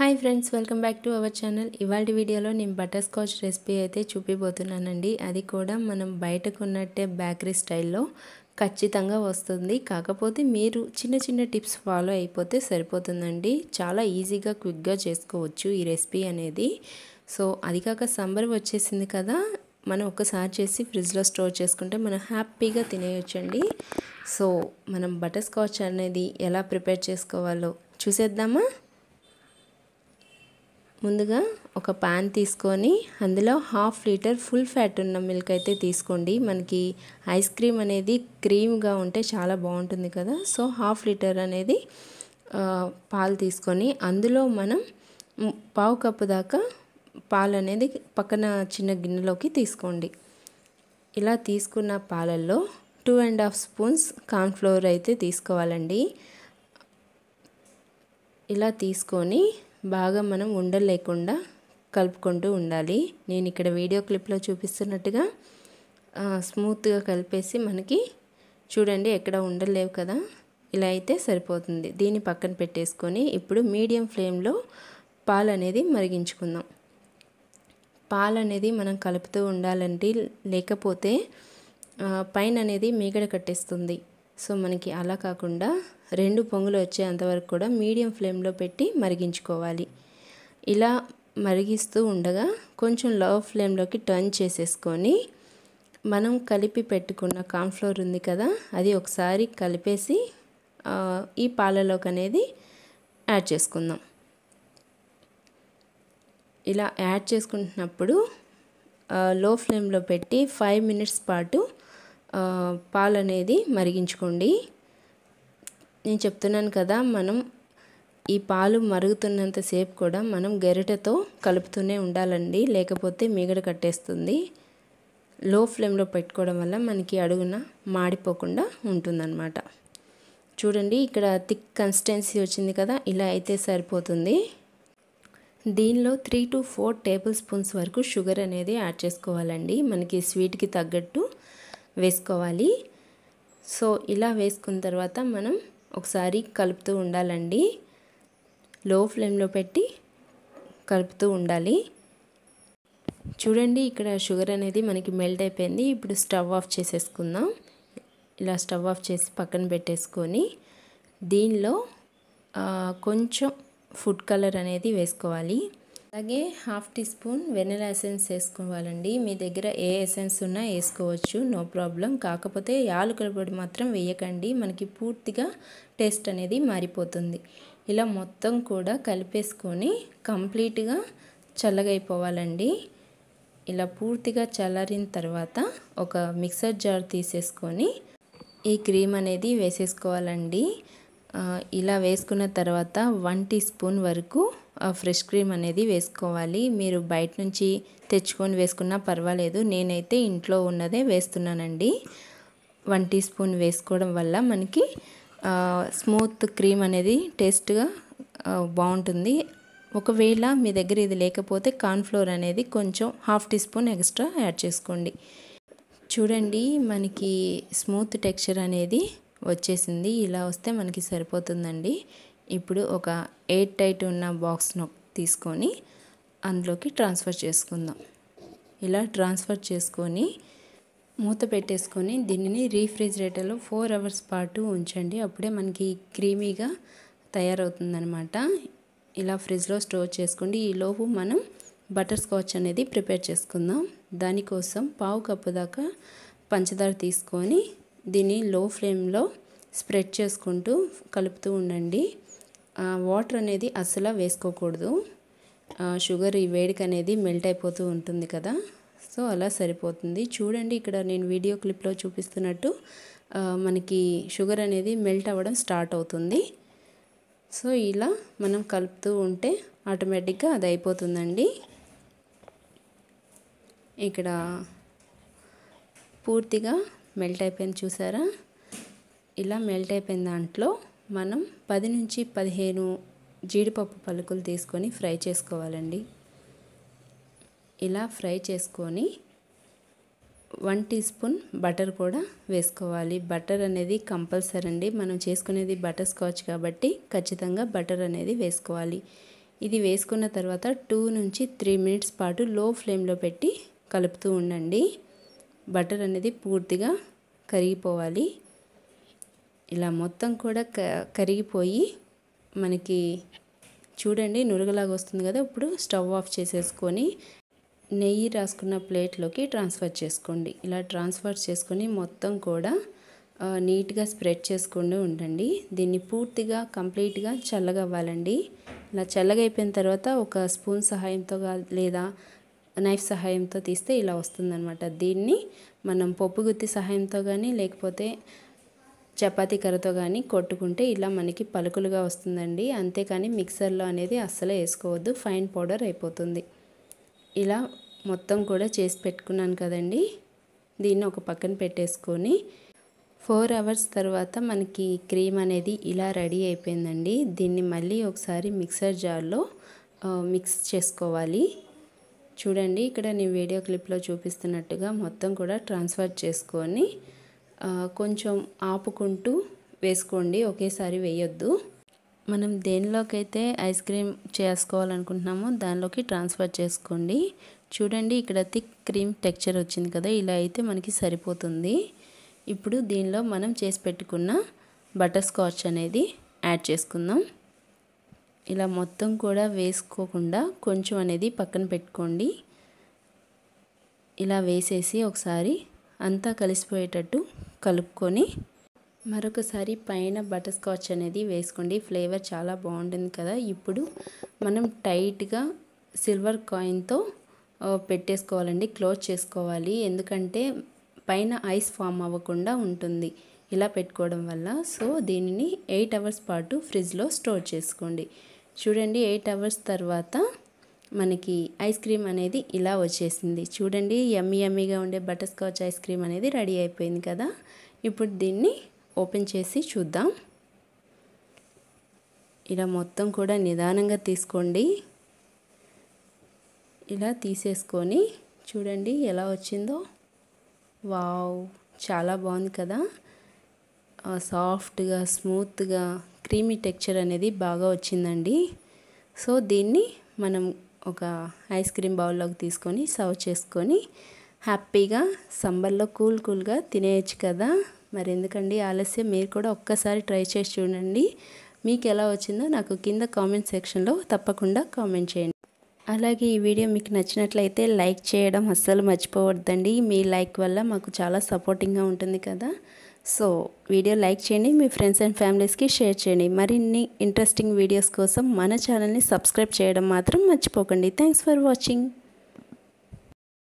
hi friends welcome back to our channel ఇవాళ వీడియోలో నేను బటర్ స్కాచ్ రెసిపీ అయితే చూపిపోతున్నానండి అది కూడా మనం బయటకు ఉన్నట్టే బేకరీ స్టైల్లో ఖచ్చితంగా వస్తుంది కాకపోతే మీరు చిన్న చిన్న టిప్స్ ఫాలో అయిపోతే సరిపోతుందండి చాలా ఈజీగా క్విక్గా చేసుకోవచ్చు ఈ రెసిపీ అనేది సో అది కాక సమ్మర్ వచ్చేసింది కదా మనం ఒకసారి చేసి ఫ్రిడ్జ్లో స్టోర్ చేసుకుంటే మనం హ్యాపీగా తినేయొచ్చండి సో మనం బటర్ స్కాచ్ అనేది ఎలా ప్రిపేర్ చేసుకోవాలో చూసేద్దామా ముందుగా ఒక పాన్ తీసుకొని అందులో హాఫ్ లీటర్ ఫుల్ ఫ్యాట్ ఉన్న మిల్క్ అయితే తీసుకోండి మనకి ఐస్ క్రీమ్ అనేది క్రీమ్గా ఉంటే చాలా బాగుంటుంది కదా సో హాఫ్ లీటర్ అనేది పాలు తీసుకొని అందులో మనం పావు కప్పు దాకా పాలు అనేది పక్కన చిన్న గిన్నెలోకి తీసుకోండి ఇలా తీసుకున్న పాలల్లో two and half spoons cornflour అయితే తీసుకోవాలండి ఇలా తీసుకొని బాగా మనం ఉండలేకుండా కలుపుకుంటూ ఉండాలి నేను ఇక్కడ వీడియో క్లిప్లో చూపిస్తున్నట్టుగా స్మూత్గా కలిపేసి మనకి చూడండి ఎక్కడ ఉండలేవు కదా ఇలా అయితే సరిపోతుంది దీన్ని పక్కన పెట్టేసుకొని ఇప్పుడు మీడియం ఫ్లేమ్లో పాలు అనేది మరిగించుకుందాం పాలు అనేది మనం కలుపుతూ ఉండాలంటే లేకపోతే పైన అనేది మీగడ కట్టేస్తుంది సో మనకి అలా కాకుండా రెండు పొంగులు వచ్చేంతవరకు కూడా మీడియం ఫ్లేమ్లో పెట్టి మరిగించుకోవాలి ఇలా మరిగిస్తూ ఉండగా కొంచెం లో ఫ్లేమ్లోకి టర్న్ చేసేసుకొని మనం కలిపి పెట్టుకున్న కాన్ఫ్లోర్ ఉంది కదా అది ఒకసారి కలిపేసి ఈ పాలలోకి అనేది యాడ్ చేసుకుందాం ఇలా యాడ్ చేసుకుంటున్నప్పుడు లో ఫ్లేమ్లో పెట్టి ఫైవ్ మినిట్స్ పాటు పాలు అనేది మరిగించుకోండి నేను చెప్తున్నాను కదా మనం ఈ పాలు మరుగుతున్నంతసేపు కూడా మనం గరిటెతో కలుపుతూనే ఉండాలండి లేకపోతే మీగడ కట్టేస్తుంది లో ఫ్లేమ్లో పెట్టుకోవడం వల్ల మనకి అడుగున మాడిపోకుండా ఉంటుందన్నమాట చూడండి ఇక్కడ థిక్ కన్సిస్టెన్సీ వచ్చింది కదా ఇలా అయితే సరిపోతుంది దీనిలో three to four tablespoons వరకు షుగర్ అనేది యాడ్ చేసుకోవాలండి మనకి స్వీట్కి తగ్గట్టు వేసుకోవాలి సో ఇలా వేసుకున్న తర్వాత మనం ఒకసారి కలుపుతూ ఉండాలండి లో ఫ్లేమ్లో పెట్టి కలుపుతూ ఉండాలి చూడండి ఇక్కడ షుగర్ అనేది మనకి మెల్ట్ అయిపోయింది ఇప్పుడు స్టవ్ ఆఫ్ చేసేసుకుందాం ఇలా స్టవ్ ఆఫ్ చేసి పక్కన పెట్టేసుకొని దీనిలో కొంచెం ఫుడ్ కలర్ అనేది వేసుకోవాలి అలాగే half teaspoon vanilla essence వేసుకోవాలండి మీ దగ్గర ఏ ఎసెన్స్ ఉన్నా వేసుకోవచ్చు నో ప్రాబ్లం కాకపోతే యాలకుల పొడి మాత్రం వేయకండి మనకి పూర్తిగా టేస్ట్ అనేది మారిపోతుంది ఇలా మొత్తం కూడా కలిపేసుకొని కంప్లీట్గా చల్లగైపోవాలండి ఇలా పూర్తిగా చల్లారిన తర్వాత ఒక మిక్సర్ జార్ తీసేసుకొని ఈ క్రీమ్ అనేది వేసేసుకోవాలండి ఇలా వేసుకున్న తర్వాత వన్ టీ స్పూన్ వరకు ఫ్రెష్ క్రీమ్ అనేది వేసుకోవాలి మీరు బయట నుంచి తెచ్చుకొని వేసుకున్నా పర్వాలేదు నేనైతే ఇంట్లో ఉన్నదే వేస్తున్నానండి వన్ టీ స్పూన్ వేసుకోవడం వల్ల మనకి స్మూత్ క్రీమ్ అనేది టేస్ట్గా బాగుంటుంది ఒకవేళ మీ దగ్గర ఇది లేకపోతే కార్న్ఫ్లోర్ అనేది కొంచెం half teaspoon extra add చేసుకోండి చూడండి మనకి స్మూత్ టెక్స్చర్ అనేది వచ్చేసింది ఇలా వస్తే మనకి సరిపోతుందండి ఇప్పుడు ఒక ఎయిట్ టైట్ ఉన్న బాక్స్ను తీసుకొని అందులోకి ట్రాన్స్ఫర్ చేసుకుందాం ఇలా ట్రాన్స్ఫర్ చేసుకొని మూత పెట్టేసుకొని దీనిని రీఫ్రిజిరేటర్లో ఫోర్ అవర్స్ పాటు ఉంచండి అప్పుడే మనకి క్రీమీగా తయారవుతుందనమాట ఇలా ఫ్రిడ్జ్లో స్టోర్ చేసుకోండి ఈలోపు మనం బటర్ స్కాచ్ అనేది ప్రిపేర్ చేసుకుందాం దానికోసం పావు కప్పు దాకా పంచదార తీసుకొని దీన్ని లో ఫ్లేమ్లో స్ప్రెడ్ చేసుకుంటూ కలుపుతూ ఉండండి వాటర్ అనేది అస్సలు వేసుకోకూడదు షుగర్ ఈ వేడికి అనేది మెల్ట్ అయిపోతూ ఉంటుంది కదా సో అలా సరిపోతుంది చూడండి ఇక్కడ నేను వీడియో క్లిప్లో చూపిస్తున్నట్టు మనకి షుగర్ అనేది మెల్ట్ అవ్వడం స్టార్ట్ అవుతుంది సో ఇలా మనం కలుపుతూ ఉంటే ఆటోమేటిక్గా అది అయిపోతుందండి ఇక్కడ పూర్తిగా మెల్ట్ అయిపోయింది చూసారా ఇలా మెల్ట్ అయిపోయిన దాంట్లో మనం పది నుంచి పదిహేను జీడిపప్పు పలుకులు తీసుకొని ఫ్రై చేసుకోవాలండి ఇలా ఫ్రై చేసుకొని వన్ టీ స్పూన్ బటర్ కూడా వేసుకోవాలి బటర్ అనేది కంపల్సరీ అండి మనం చేసుకునేది బటర్ స్కాచ్ కాబట్టి ఖచ్చితంగా బటర్ అనేది వేసుకోవాలి ఇది వేసుకున్న తర్వాత టూ నుంచి త్రీ మినిట్స్ పాటు లో ఫ్లేమ్లో పెట్టి కలుపుతూ ఉండండి బటర్ అనేది పూర్తిగా కరిగిపోవాలి ఇలా మొత్తం కూడా క కరిగిపోయి మనకి చూడండి నురగలాగా వస్తుంది కదా ఇప్పుడు స్టవ్ ఆఫ్ చేసేసుకొని నెయ్యి రాసుకున్న ప్లేట్లోకి ట్రాన్స్ఫర్ చేసుకోండి ఇలా ట్రాన్స్ఫర్ చేసుకొని మొత్తం కూడా నీట్గా స్ప్రెడ్ చేసుకొని ఉండండి దీన్ని పూర్తిగా కంప్లీట్గా చల్లగా అవ్వాలండి ఇలా చల్లగా అయిపోయిన తర్వాత ఒక స్పూన్ సహాయంతో లేదా నైఫ్ సహాయంతో తీస్తే ఇలా వస్తుందన్నమాట దీన్ని మనం పప్పు గుత్తి సహాయంతో కానీ లేకపోతే చపాతీ కర్రతో కానీ కొట్టుకుంటే ఇలా మనకి పలుకులుగా వస్తుందండి అంతేకాని మిక్సర్లో అనేది అస్సలు వేసుకోవద్దు ఫైన్ పౌడర్ అయిపోతుంది ఇలా మొత్తం కూడా చేసి పెట్టుకున్నాను కదండి దీన్ని ఒక పక్కన పెట్టేసుకొని ఫోర్ అవర్స్ తర్వాత మనకి క్రీమ్ అనేది ఇలా రెడీ అయిపోయిందండి దీన్ని మళ్ళీ ఒకసారి మిక్సర్ జార్లో మిక్స్ చేసుకోవాలి చూడండి ఇక్కడ నేను వీడియో క్లిప్లో చూపిస్తున్నట్టుగా మొత్తం కూడా ట్రాన్స్ఫర్ చేసుకొని కొంచెం ఆపుకుంటూ వేసుకోండి ఒకేసారి వేయొద్దు మనం దేనిలోకైతే ఐస్ క్రీమ్ చేసుకోవాలనుకుంటున్నామో దానిలోకి ట్రాన్స్ఫర్ చేసుకోండి చూడండి ఇక్కడ థిక్ క్రీమ్ టెక్చర్ వచ్చింది కదా ఇలా అయితే మనకి సరిపోతుంది ఇప్పుడు దీనిలో మనం చేసి పెట్టుకున్న బటర్ స్కాచ్ అనేది యాడ్ చేసుకుందాం ఇలా మొత్తం కూడా వేసుకోకుండా కొంచెం అనేది పక్కన పెట్టుకోండి ఇలా వేసేసి ఒకసారి అంతా కలిసిపోయేటట్టు కలుపుకొని మరొకసారి పైన బటర్ స్కాచ్ అనేది వేసుకోండి ఫ్లేవర్ చాలా బాగుంటుంది కదా ఇప్పుడు మనం టైట్గా సిల్వర్ కాయిన్తో పెట్టేసుకోవాలండి క్లోజ్ చేసుకోవాలి ఎందుకంటే పైన ఐస్ ఫామ్ అవ్వకుండా ఉంటుంది ఇలా పెట్టుకోవడం వల్ల సో దీనిని ఎయిట్ అవర్స్ పాటు ఫ్రిడ్జ్లో స్టోర్ చేసుకోండి చూడండి ఎయిట్ అవర్స్ తర్వాత మనకి ఐస్ క్రీమ్ అనేది ఇలా వచ్చేసింది చూడండి యమ్మి ఎమ్మిగా ఉండే బటర్ స్కాచ్ ఐస్ క్రీమ్ అనేది రెడీ అయిపోయింది కదా ఇప్పుడు దీన్ని ఓపెన్ చేసి చూద్దాం ఇలా మొత్తం కూడా నిదానంగా తీసుకోండి ఇలా తీసేసుకొని చూడండి ఎలా వచ్చిందో వావ్ చాలా బాగుంది కదా సాఫ్ట్గా స్మూత్గా క్రీమీ టెక్చర్ అనేది బాగా వచ్చిందండి సో దీన్ని మనం ఒక ఐస్ క్రీమ్ బౌల్లోకి తీసుకొని సర్వ్ చేసుకొని హ్యాపీగా సమ్మర్లో కూల్ కూల్గా తినేయచ్చు కదా మరి ఎందుకండి ఆలస్యం మీరు కూడా ఒక్కసారి ట్రై చేసి చూడండి మీకు ఎలా వచ్చిందో నాకు కింద కామెంట్ సెక్షన్లో తప్పకుండా కామెంట్ చేయండి అలాగే ఈ వీడియో మీకు నచ్చినట్లయితే లైక్ చేయడం అస్సలు మర్చిపోవద్దండి మీ లైక్ వల్ల మాకు చాలా సపోర్టింగ్గా ఉంటుంది కదా సో వీడియో లైక్ చేయండి మీ ఫ్రెండ్స్ అండ్ ఫ్యామిలీస్కి షేర్ చేయండి మరిన్ని ఇంట్రెస్టింగ్ వీడియోస్ కోసం మన ఛానల్ని సబ్స్క్రైబ్ చేయడం మాత్రం మర్చిపోకండి థ్యాంక్స్ ఫర్ వాచింగ్